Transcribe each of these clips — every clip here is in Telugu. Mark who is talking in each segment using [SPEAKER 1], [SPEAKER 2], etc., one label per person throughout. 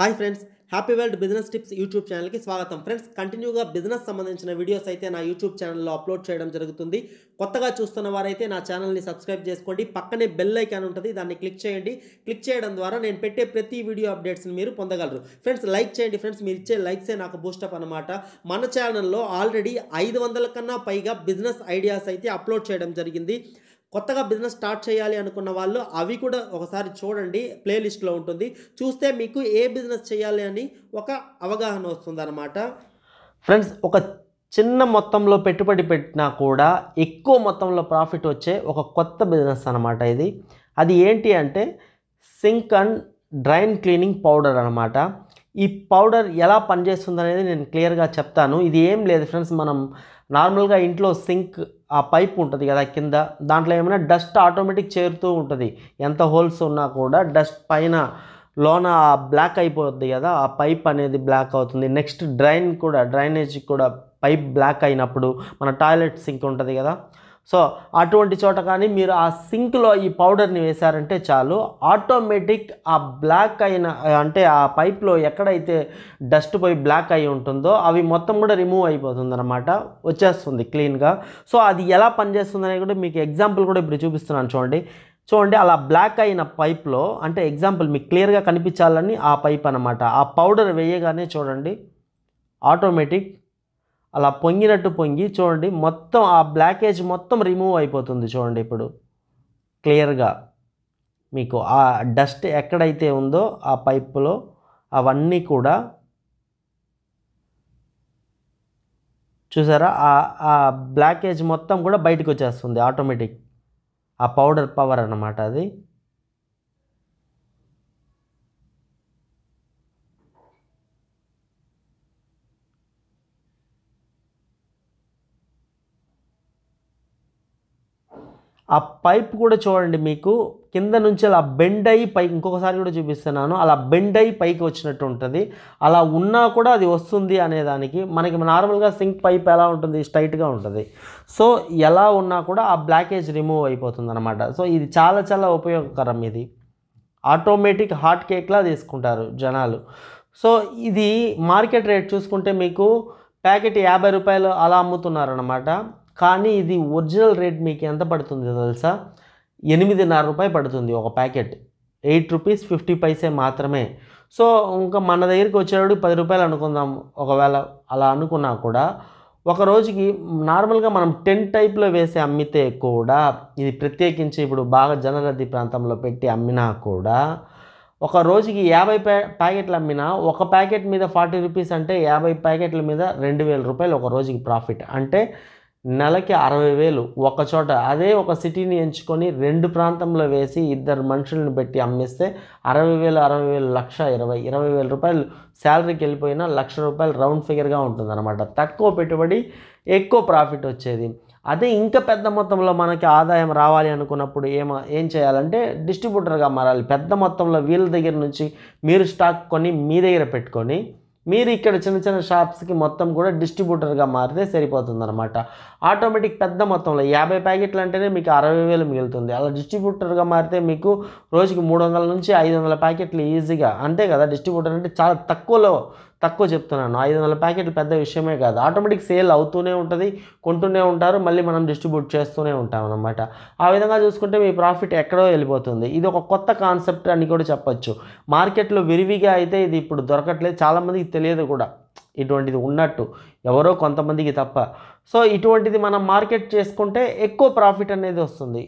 [SPEAKER 1] hi friends happy world business tips YouTube ఛానల్కి స్వాగతం ఫ్రెండ్స్ కంటిన్యూగా బిజినెస్ సంబంధించిన వీడియోస్ అయితే నా యూట్యూబ్ ఛానల్లో అప్లోడ్ చేయడం జరుగుతుంది కొత్తగా చూస్తున్న వారైతే నా ఛానల్ని సబ్స్క్రైబ్ చేసుకోండి పక్కనే బెల్ ఐకాన్ ఉంటుంది దాన్ని క్లిక్ చేయండి క్లిక్ చేయడం ద్వారా నేను పెట్టే ప్రతి వీడియో అప్డేట్స్ని మీరు పొందగలరు ఫ్రెండ్స్ లైక్ చేయండి ఫ్రెండ్స్ మీరు ఇచ్చే లైక్సే నాకు బూస్టప్ అనమాట మన ఛానల్లో ఆల్రెడీ ఐదు వందల కన్నా పైగా బిజినెస్ ఐడియాస్ అయితే అప్లోడ్ చేయడం జరిగింది కొత్తగా బిజినెస్ స్టార్ట్ చేయాలి అనుకున్న వాళ్ళు అవి కూడా ఒకసారి చూడండి ప్లేలిస్ట్లో ఉంటుంది చూస్తే మీకు ఏ బిజినెస్ చేయాలి అని ఒక అవగాహన అనమాట ఫ్రెండ్స్ ఒక చిన్న మొత్తంలో పెట్టుబడి పెట్టినా కూడా ఎక్కువ మొత్తంలో ప్రాఫిట్ వచ్చే ఒక కొత్త బిజినెస్ అనమాట ఇది అది ఏంటి అంటే sink and drain cleaning powder అనమాట ఈ పౌడర్ ఎలా పనిచేస్తుంది అనేది నేను క్లియర్గా చెప్తాను ఇది ఏం లేదు ఫ్రెండ్స్ మనం నార్మల్గా ఇంట్లో సింక్ ఆ పైప్ ఉంటుంది కదా కింద దాంట్లో ఏమైనా డస్ట్ ఆటోమేటిక్ చేరుతూ ఉంటుంది ఎంత హోల్స్ ఉన్నా కూడా డస్ట్ పైన లోన బ్లాక్ అయిపోతుంది కదా ఆ పైప్ అనేది బ్లాక్ అవుతుంది నెక్స్ట్ డ్రైన్ కూడా డ్రైనేజ్ కూడా పైప్ బ్లాక్ అయినప్పుడు మన టాయిలెట్ సింక్ ఉంటుంది కదా సో అటువంటి చోట కానీ మీరు ఆ సింక్లో ఈ పౌడర్ని వేశారంటే చాలు ఆటోమేటిక్ ఆ బ్లాక్ అయిన అంటే ఆ పైప్లో ఎక్కడైతే డస్ట్ పోయి బ్లాక్ అయి ఉంటుందో అవి మొత్తం కూడా రిమూవ్ అయిపోతుంది అనమాట వచ్చేస్తుంది క్లీన్గా సో అది ఎలా పనిచేస్తుంది కూడా మీకు ఎగ్జాంపుల్ కూడా ఇప్పుడు చూపిస్తున్నాను చూడండి చూడండి అలా బ్లాక్ అయిన పైప్లో అంటే ఎగ్జాంపుల్ మీకు క్లియర్గా కనిపించాలని ఆ పైప్ అనమాట ఆ పౌడర్ వేయగానే చూడండి ఆటోమేటిక్ అలా పొంగినట్టు పొంగి చూడండి మొత్తం ఆ బ్లాకేజ్ మొత్తం రిమూవ్ అయిపోతుంది చూడండి ఇప్పుడు క్లియర్గా మీకు ఆ డస్ట్ ఎక్కడైతే ఉందో ఆ పైపులో అవన్నీ కూడా చూసారా ఆ బ్లాకేజ్ మొత్తం కూడా బయటకు వచ్చేస్తుంది ఆటోమేటిక్ ఆ పౌడర్ పవర్ అనమాట అది ఆ పైప్ కూడా చూడండి మీకు కింద నుంచి అలా బెండ్ అయ్యి పై ఇంకొకసారి కూడా చూపిస్తున్నాను అలా బెండ్ అయ్యి పైకి వచ్చినట్టు ఉంటుంది అలా ఉన్నా కూడా అది వస్తుంది అనేదానికి మనకి నార్మల్గా సింక్ పైప్ ఎలా ఉంటుంది స్ట్రైట్గా ఉంటుంది సో ఎలా ఉన్నా కూడా ఆ బ్లాకేజ్ రిమూవ్ అయిపోతుంది అనమాట సో ఇది చాలా చాలా ఉపయోగకరం ఇది ఆటోమేటిక్ హాట్ కేక్లా తీసుకుంటారు జనాలు సో ఇది మార్కెట్ రేట్ చూసుకుంటే మీకు ప్యాకెట్ యాభై రూపాయలు అలా అనమాట కానీ ఇది ఒరిజినల్ రేట్ మీకు ఎంత పడుతుంది తెలుసా ఎనిమిదిన్నర రూపాయి పడుతుంది ఒక packet eight rupees fifty paise మాత్రమే సో ఇంకా మన దగ్గరికి వచ్చేటప్పుడు పది రూపాయలు అనుకుందాం ఒకవేళ అలా అనుకున్నా కూడా ఒక రోజుకి నార్మల్గా మనం టెన్ టైప్లో వేసి అమ్మితే కూడా ఇది ప్రత్యేకించి ఇప్పుడు బాగా జనరద్దీ ప్రాంతంలో పెట్టి అమ్మినా కూడా ఒక రోజుకి యాభై ప్యా ప్యాకెట్లు అమ్మినా ఒక ప్యాకెట్ మీద ఫార్టీ రూపీస్ అంటే యాభై ప్యాకెట్ల మీద రెండు వేల రూపాయలు ఒక రోజుకి ప్రాఫిట్ అంటే నెలకి అరవై వేలు ఒకచోట అదే ఒక సిటీని ఎంచుకొని రెండు ప్రాంతంలో వేసి ఇద్దరు మనుషులను పెట్టి అమ్మిస్తే అరవై వేలు అరవై వేలు లక్ష ఇరవై ఇరవై వేల రూపాయలు శాలరీకి వెళ్ళిపోయినా లక్ష రూపాయలు రౌండ్ ఫిగర్గా ఉంటుందన్నమాట తక్కువ పెట్టుబడి ఎక్కువ ప్రాఫిట్ వచ్చేది అదే ఇంకా పెద్ద మొత్తంలో మనకి ఆదాయం రావాలి అనుకున్నప్పుడు ఏమ ఏం చేయాలంటే డిస్ట్రిబ్యూటర్గా మారాలి పెద్ద మొత్తంలో వీళ్ళ దగ్గర నుంచి మీరు స్టాక్ కొని మీ దగ్గర పెట్టుకొని మీరు ఇక్కడ చిన్న చిన్న షాప్స్కి మొత్తం కూడా డిస్ట్రిబ్యూటర్గా మారితే అనమాట ఆటోమేటిక్ పెద్ద మొత్తంలో యాభై ప్యాకెట్లు అంటేనే మీకు అరవై వేలు మిగులుతుంది అలా డిస్ట్రిబ్యూటర్గా మారితే మీకు రోజుకి మూడు వందల నుంచి ఐదు వందల ప్యాకెట్లు ఈజీగా అంతే కదా డిస్ట్రిబ్యూటర్ అంటే చాలా తక్కువలో తక్కువ చెప్తున్నాను ఐదు వందల ప్యాకెట్లు పెద్ద విషయమే కాదు ఆటోమేటిక్ సేల్ అవుతూనే ఉంటుంది కొంటూనే ఉంటారు మళ్ళీ మనం డిస్ట్రిబ్యూట్ చేస్తూనే ఉంటాం అనమాట ఆ విధంగా చూసుకుంటే మీ ప్రాఫిట్ ఎక్కడో వెళ్ళిపోతుంది ఇది ఒక కొత్త కాన్సెప్ట్ అని కూడా చెప్పచ్చు మార్కెట్లో విరివిగా అయితే ఇది ఇప్పుడు దొరకట్లేదు చాలామందికి తెలియదు కూడా ఇటువంటిది ఉన్నట్టు ఎవరో కొంతమందికి తప్ప సో ఇటువంటిది మనం మార్కెట్ చేసుకుంటే ఎక్కువ ప్రాఫిట్ అనేది వస్తుంది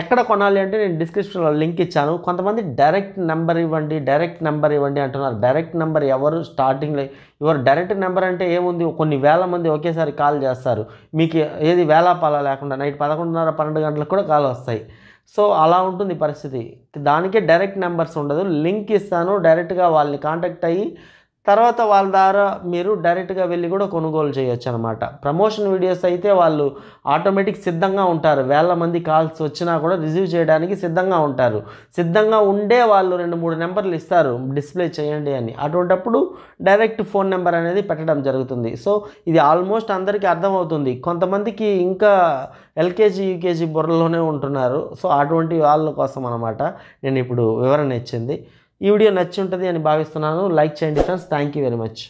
[SPEAKER 1] ఎక్కడ కొనాలి అంటే నేను డిస్క్రిప్షన్లో లింక్ ఇచ్చాను కొంతమంది డైరెక్ట్ నెంబర్ ఇవ్వండి డైరెక్ట్ నెంబర్ ఇవ్వండి అంటున్నారు డైరెక్ట్ నెంబర్ ఎవరు స్టార్టింగ్లో ఎవరు డైరెక్ట్ నెంబర్ అంటే ఏముంది కొన్ని వేల మంది ఒకేసారి కాల్ చేస్తారు మీకు ఏది వేలాపాల లేకుండా నైట్ పదకొండున్నర పన్నెండు గంటలకు కూడా కాల్ వస్తాయి సో అలా ఉంటుంది పరిస్థితి దానికే డైరెక్ట్ నెంబర్స్ ఉండదు లింక్ ఇస్తాను డైరెక్ట్గా వాళ్ళని కాంటాక్ట్ అయ్యి తర్వాత వాళ్ళ ద్వారా మీరు డైరెక్ట్గా వెళ్ళి కూడా కొనుగోలు చేయొచ్చు అనమాట ప్రమోషన్ వీడియోస్ అయితే వాళ్ళు ఆటోమేటిక్ సిద్ధంగా ఉంటారు వేల మంది కాల్స్ వచ్చినా కూడా రిసీవ్ చేయడానికి సిద్ధంగా ఉంటారు సిద్ధంగా ఉండే వాళ్ళు రెండు మూడు నెంబర్లు ఇస్తారు డిస్ప్లే చేయండి అని అటువంటప్పుడు డైరెక్ట్ ఫోన్ నెంబర్ అనేది పెట్టడం జరుగుతుంది సో ఇది ఆల్మోస్ట్ అందరికీ అర్థమవుతుంది కొంతమందికి ఇంకా ఎల్కేజీ యూకేజీ బుర్రలోనే ఉంటున్నారు సో అటువంటి వాళ్ళ కోసం అనమాట నేను ఇప్పుడు వివరణ ఇచ్చింది ఈ వీడియో నచ్చి ఉంటుంది అని భావిస్తున్నాను లైక్ చేయండి friends thank you very much